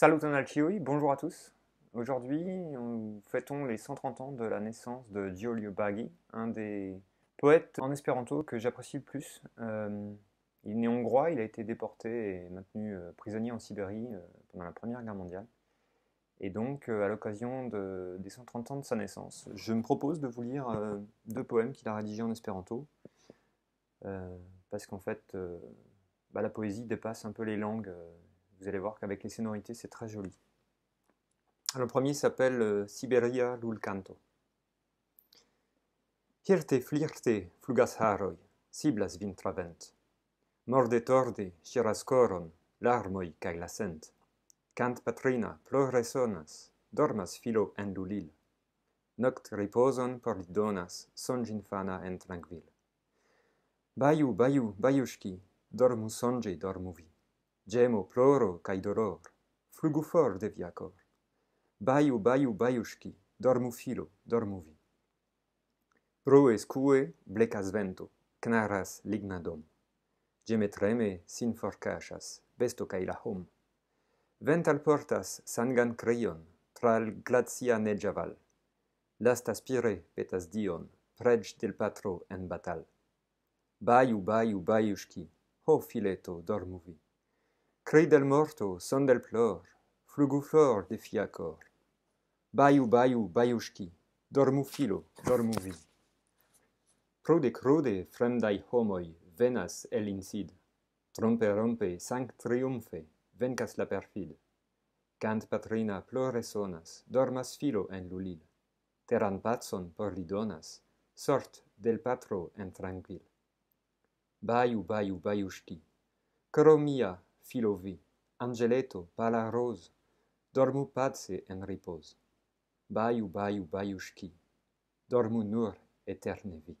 Salut bonjour à tous. Aujourd'hui, nous fêtons les 130 ans de la naissance de Giulio Baghi, un des poètes en espéranto que j'apprécie le plus. Euh, il est né hongrois, il a été déporté et maintenu euh, prisonnier en Sibérie euh, pendant la Première Guerre mondiale. Et donc, à l'occasion des 130 ans de sa naissance, je me propose de vous lire deux poèmes qu'il a rédigés en espéranto, parce qu'en fait, bah, la poésie dépasse un peu les langues. Vous allez voir qu'avec les sonorités, c'est très joli. Le premier s'appelle euh, Siberia canto. Hirte flirte flugas haroi, siblas vintravent. Morde torde chiras coron, larmoi kaj Cant patrina plore sonas, dormas filo en lulil. Noct riposon por li donas, infana en tranquil. bayu bayu bayushki dormu sonje dormu gemo ploro kai dolor flugu for de via cor baiu baiu baiuski dormu filo dormu vi Roes cue, blecas vento knaras lignadom geme treme sin for cachas kai la hom vental portas sangan creion tra il glacia nejaval lasta pire, petas dion preg del patro en batal baiu baiu baiuski ho fileto dormu vi Cri del morto, son del plor, flugu flor de fiacor. Baiu, baiu, baiuski, dormu filo, dormu vi. Prude, crude, fremdai homoi, venas el insid. Trompe, rompe, sanct triumfe, vencas la perfid. Cant patrina plore sonas, dormas filo en lulid. Teran patson por di donas, sort del patro en tranquil. Baiu, baiu, baiuski, coro mia, filovi, angeletto, pala rose, dormu pace en repose. Baiu, baiu, baiushki, dormu nur eternevi.